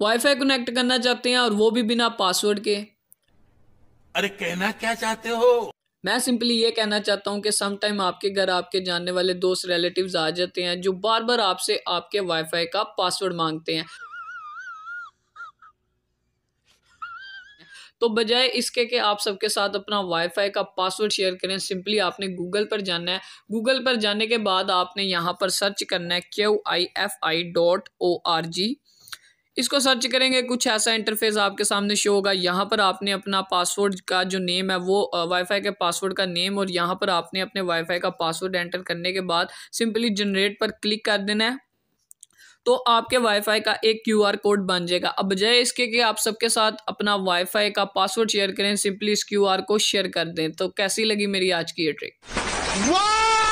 wifi connect करना चाहते हैं और वो भी बिना पासवर्ड के अरे कहना क्या चाहते हो मैं सिंपली ये कहना चाहता हूँ कि समटाइम आपके घर आपके जानने वाले दोस्त रिलेटिव आ जाते हैं जो बार बार आपसे आपके वाईफाई का पासवर्ड मांगते हैं तो बजाय इसके कि आप सबके साथ अपना वाईफाई का पासवर्ड शेयर करें सिंपली आपने गूगल पर जाना है गूगल पर जाने के बाद आपने यहाँ पर सर्च करना है Q I F I dot O R G इसको सर्च करेंगे कुछ ऐसा इंटरफेस आपके सामने शो होगा यहाँ पर आपने अपना पासवर्ड का जो नेम है वो वाईफाई के पासवर्ड का नेम और यहाँ पर आपने अपने वाईफाई का पासवर्ड एंटर करने के बाद सिंपली जनरेट पर क्लिक कर देना है तो आपके वाईफाई का एक क्यूआर कोड बन जाएगा अब बजाय इसके कि आप सबके साथ अपना वाईफाई का पासवर्ड शेयर करें सिंपली इस क्यूआर को शेयर कर दें तो कैसी लगी मेरी आज की ये ट्रिक